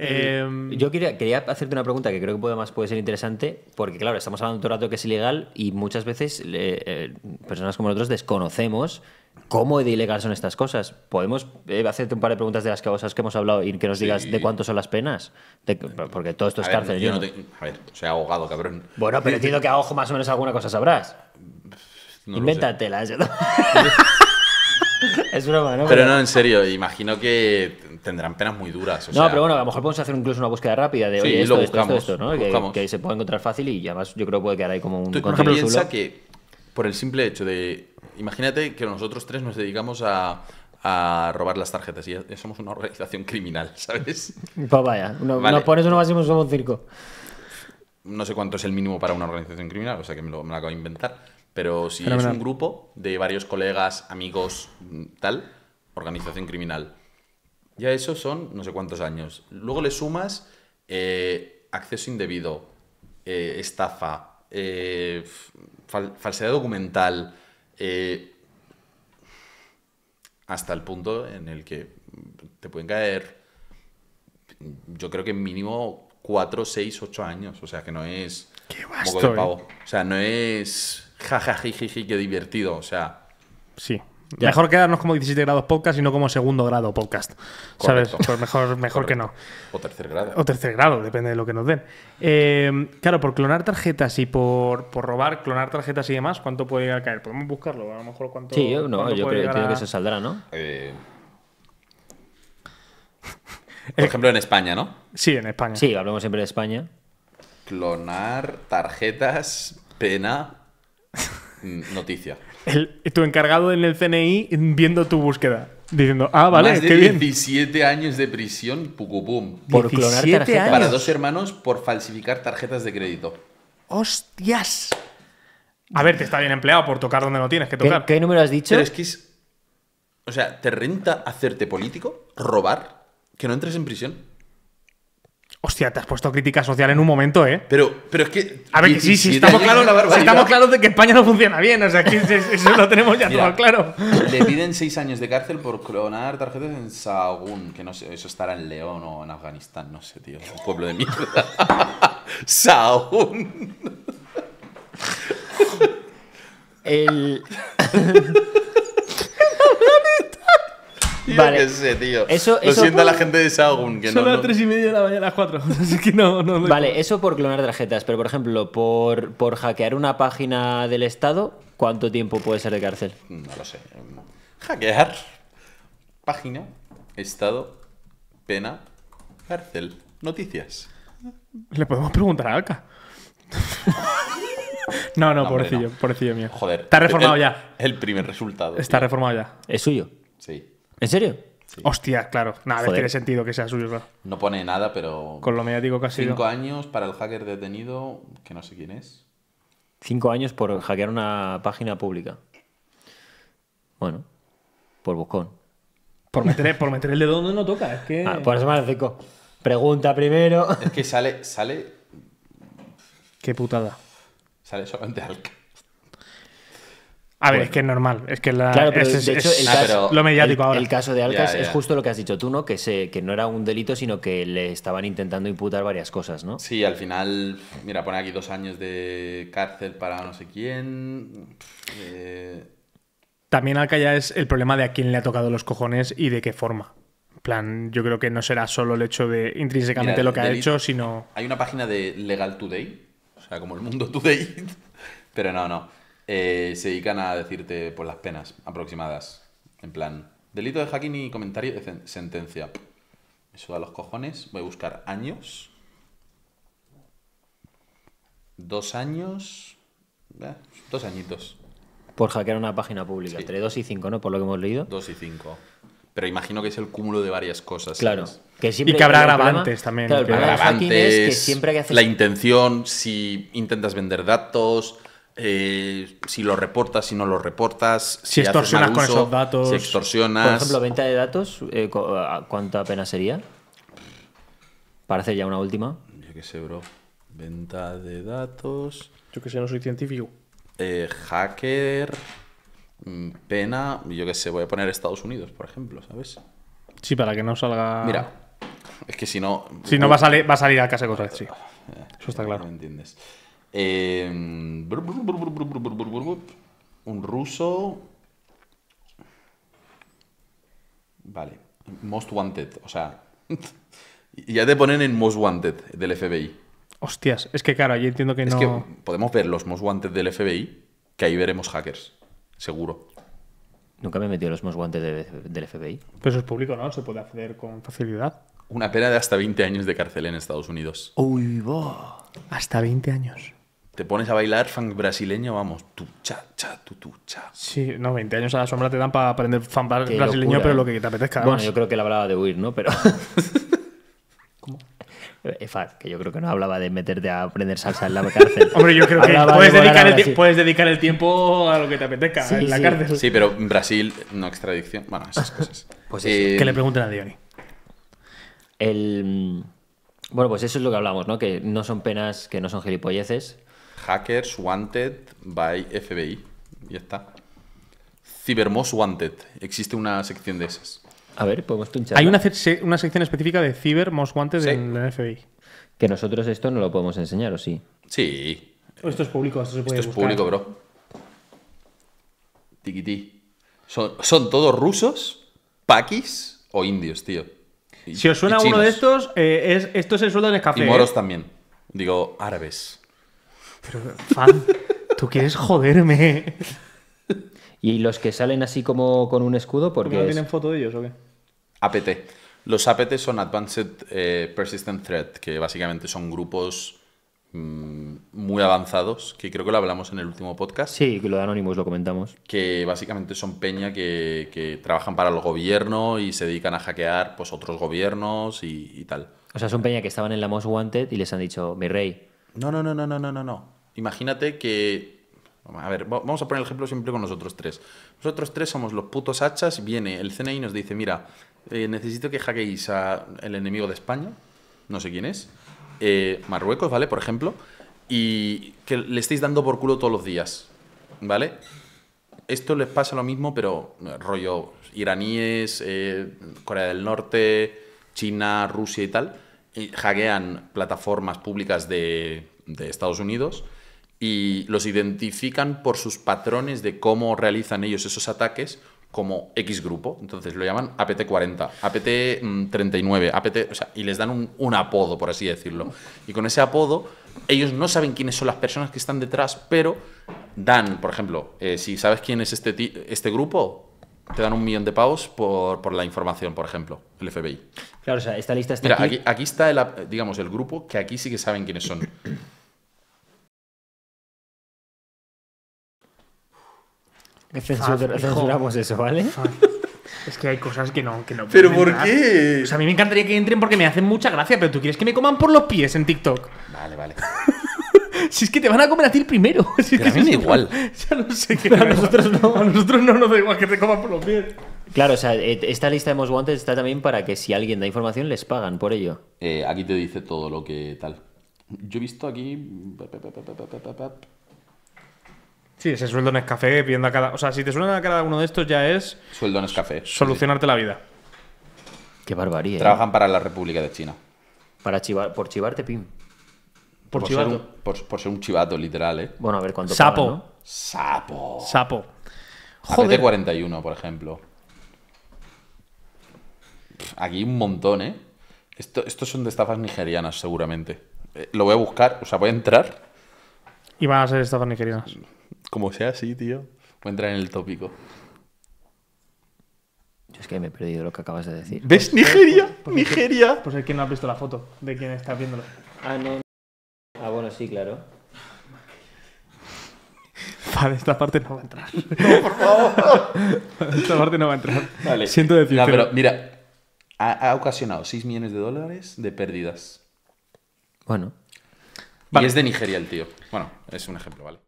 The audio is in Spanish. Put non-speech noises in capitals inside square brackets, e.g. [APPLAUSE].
Eh, eh, yo quería, quería, hacerte una pregunta que creo que puede, más puede ser interesante, porque claro, estamos hablando todo el rato que es ilegal y muchas veces eh, personas como nosotros desconocemos cómo de ilegal son estas cosas. Podemos hacerte un par de preguntas de las cosas que hemos hablado y que nos digas de cuánto son las penas, porque todo esto es cárcel. Yo no a ver, soy abogado, cabrón. Bueno, pero entiendo que a ojo más o menos alguna cosa sabrás. No Invéntatelas. [LAUGHS] [LAUGHS] es broma, ¿no? Pero no, en serio, imagino que tendrán penas muy duras. no, pero bueno, a lo mejor podemos hacer incluso una búsqueda rápida de, sí, oye, esto, lo buscamos, ¿no? Que, que, se puede encontrar fácil y además yo creo que puede quedar ahí como un ¿Tú, contenido piensa que por el simple hecho de... Imagínate que nosotros tres nos dedicamos a, robar las tarjetas y somos una organización criminal, [LAUGHS] ¿sabes? Pues vaya, no, nos pones uno máximo somos un circo. No sé cuánto es el mínimo para una organización criminal, o sea que me lo, me lo acabo de inventar pero si es un grupo de varios colegas, amigos, mm, tal, organización criminal. Ya eso son no sé cuántos años. Luego le sumas eh, acceso indebido, eh, estafa, eh, falsedad documental, hasta el punto en el que te pueden caer, yo creo que mínimo 4, 6, 8 años. O sea, que no es... Qué poco de pavo. O sea, no es jajajiji, qué divertido. O sea. Sí. Mejor quedarnos como 17 grados podcast y no como segundo grado podcast. ¿Sabes? Pues mejor, mejor que no. O tercer grado. O tercer grado, depende de lo que nos den. Eh, claro, por clonar tarjetas y por, robar, clonar tarjetas y demás, ¿cuánto puede caer? Podemos buscarlo, a lo mejor cuánto. Sí, yo, no, yo creo, que se saldrá, ¿no? Eh, por ejemplo, en España, ¿no? Sí, en España. Sí, hablamos siempre de España. Clonar tarjetas, pena noticia. El, tu encargado en el CNI viendo tu búsqueda. Diciendo, ah, vale, Más de 17 años de prisión, pucupum. Por clonar tarjetas. Para dos hermanos por falsificar tarjetas de crédito. ¡Hostias! A ver, te está bien empleado por tocar donde no tienes que tocar. ¿Qué, qué número has dicho? O sea, ¿te renta hacerte político? ¿Robar? ¿Que no entres en prisión? Hostia, te has puesto crítica social en un momento, ¿eh? Pero, pero es que. A ver, sí, sí, estamos claros, estamos claros de que España no funciona bien. O sea, que eso lo tenemos ya todo claro. Le piden seis años de cárcel por clonar tarjetas en Sahagún, que no sé, eso estará en León o en Afganistán, no sé, tío. Un pueblo de mierda. Sahagún. [LAUGHS] El. [LAUGHS] [LAUGHS] Vale. sé, tío? Eso, lo eso sienta la gente de Shogun. Que Son las y media de la mañana, las 4. [LAUGHS] Así que no, no Vale, eso por clonar tarjetas, pero por ejemplo, por, por hackear una página del Estado, ¿cuánto tiempo puede ser de cárcel? No lo sé. Hackear. Página, Estado, pena, cárcel, noticias. Le podemos preguntar a Alka? No, no, no pobrecillo, pobrecillo mío. Joder. Está reformado ya. El primer resultado. Está reformado ya. ¿Es suyo? Sí. ¿En serio? Hostia, claro. Nada, tiene sentido que sea suyo, claro. No pone nada, pero. Con lo mediático que ha sido. Cinco años para el hacker detenido, que no sé quién es. Cinco años por hackear una página pública. Bueno, por buscón. Por meter, el dedo donde no toca, es que. Ah, por eso me cinco. Pregunta primero. Es que sale. sale... Qué putada. Sale solamente Alca. A ver, pues es que es normal. Es que de hecho, el lo mediático ahora. El caso de Alcas es justo lo que has dicho tú, ¿no? Que, que no era un delito, sino que le estaban intentando imputar varias cosas, ¿no? Sí, al final, mira, pone aquí dos años de cárcel para no sé quién. Eh, También Alca ya es el problema de a quién le ha tocado los cojones y de qué forma. plan, yo creo que no será solo el hecho de intrínsecamente lo que ha hecho, sino. Hay una página de Legal Today, o sea, como el mundo [LAUGHS] Today, pero no, no. Eh, se dedican a decirte por las penas aproximadas. En plan, delito de hacking y comentario de sentencia. Eso da los cojones. Voy a buscar años. Dos años. Eh, dos añitos. Por hackear una página pública. Entre dos y cinco, ¿no? Por lo que hemos leído. Dos y cinco pero imagino que es el cúmulo de varias cosas. Claro. Que siempre y que habrá grabantes también. la intención, si intentas vender datos, eh, si lo reportas, si no lo reportas, si, extorsionas con esos datos. extorsionas. Por ejemplo, venta de datos, eh, ¿cuánta pena sería? Para hacer ya una última. Yo qué sé, bro. Venta de datos. Yo que sé, no soy científico. Eh, hacker. Mm, pena. Yo qué sé, voy a poner Estados Unidos, por ejemplo, ¿sabes? Sí, para que no salga. Mira. Es que si no. Si no, va a uh. salir, va a salir a casa otra Eso está claro. No me entiendes un ruso. Vale. Most Wanted, o sea. [LAUGHS] ya te ponen en Most Wanted del FBI. Hostias, es que claro, yo entiendo que no. Es que podemos ver los Most Wanted del FBI, que ahí veremos hackers, seguro. Nunca me he metido los Most Wanted del, FBI. Pero eso es público, ¿no? Se puede acceder con facilidad. Una pena de hasta 20 años de cárcel en Estados Unidos. Uy, Hasta 20 años te pones a bailar funk brasileño, vamos, tu cha, cha, tu, tu, cha. Sí, no, 20 años a la sombra te dan para aprender funk brasileño, pero lo que te apetezca. Bueno, yo creo que él hablaba de huir, ¿no? Pero. [LAUGHS] ¿Cómo? [LAUGHS] que yo creo que no hablaba de meterte a aprender salsa en la cárcel. [LAUGHS] Hombre, yo creo que puedes dedicar, el tiempo a lo que te apetezca en la cárcel. Sí, pero Brasil, no extradición. Bueno, esas cosas. pues sí eh, Que le pregunten a Diony. El. Mm, bueno, pues eso es lo que hablamos, ¿no? Que no son penas, que no son gilipolleces, Hackers Wanted by FBI. Y ya está. Cibermos Wanted. Existe una sección de esas. A ver, podemos pinchar. Hay una, sección específica de Cibermos Wanted en la FBI. Que nosotros esto no lo podemos enseñar, ¿o sí? Sí. Esto es público, esto se puede es público, bro. Tiquití. Son, todos rusos, paquis o indios, tío. si os suena uno de estos, eh, es, esto es el en café. Y moros eh. también. Digo, árabes. Pero, fan, tú quieres joderme. ¿Y los que salen así como con un escudo? Porque ¿No tienen foto de ellos o qué? APT. Los APT son Advanced eh, Persistent Threat, que básicamente son grupos mm, muy avanzados, que creo que lo hablamos en el último podcast. Sí, que lo de Anonymous lo comentamos. Que básicamente son peña que, trabajan para el gobierno y se dedican a hackear pues, otros gobiernos y, y, tal. O sea, son peña que estaban en la Most Wanted y les han dicho, mi rey. No, no, no, no, no, no, no. Imagínate que. A ver, vamos a poner el ejemplo siempre con nosotros tres. Nosotros tres somos los putos hachas. Viene el CNI y nos dice: Mira, eh, necesito que hackeéis al enemigo de España, no sé quién es, eh, Marruecos, ¿vale? Por ejemplo, y que le estéis dando por culo todos los días, ¿vale? Esto les pasa lo mismo, pero eh, rollo iraníes, Corea del Norte, China, Rusia y tal, y hackean plataformas públicas de Estados Unidos y los identifican por sus patrones de cómo realizan ellos esos ataques como X grupo, entonces lo llaman APT40, APT39, APT, y les dan un, apodo, por así decirlo. Y con ese apodo, ellos no saben quiénes son las personas que están detrás, pero dan, por ejemplo, eh, si sabes quién es este, este grupo, te dan un millón de pavos por, por, la información, por ejemplo, el FBI. Claro, o sea, esta lista está aquí. está, digamos, el grupo que aquí sí que saben quiénes son. censuramos eso, ¿vale? Es que hay cosas que no, que ¿Pero por qué? O sea, a mí me encantaría que entren porque me hacen mucha gracia, pero tú quieres que me coman por los pies en TikTok. Vale, vale. si es que te van a comer a ti primero. que a mí me da igual. Ya no sé qué. a nosotros no, nos da igual que te coman por los pies. Claro, o sea, esta lista de Most Wanted está también para que si alguien da información les pagan por ello. aquí te dice todo lo que tal. Yo he visto aquí. Sí, ese sueldo en café viendo a cada. O sea, si te sueldan a cada uno de estos ya es. Sueldo en café. Solucionarte la vida. Qué barbarie. ¿eh? Trabajan para la República de China. Para chivar, por chivarte, pim. Por, Ser un, por, ser un chivato, literal, ¿eh? Bueno, a ver cuánto. Sapo. ¿no? Sapo. Sapo. Joder. 41, por ejemplo. Aquí un montón, ¿eh? Esto, estos son de estafas nigerianas, seguramente. Eh, lo voy a buscar, o sea, voy a entrar. Y van a ser estafas nigerianas. Como sea así, tío. Voy a entrar en el tópico. Yo es que me he perdido lo que acabas de decir. ¿Ves? Nigeria. Nigeria. Pues es que no ha visto la foto de quien está viéndolo. Ah, no. Ah, bueno, sí, claro. [LAUGHS] Vale, esta parte no va a entrar. [LAUGHS] No, por favor. [LAUGHS] esta parte no va a entrar. Vale. Siento decirte. No, pero mira, ha, ocasionado 6 millones de dólares de pérdidas. Bueno. Y es de Nigeria el tío. Bueno, es un ejemplo, vale.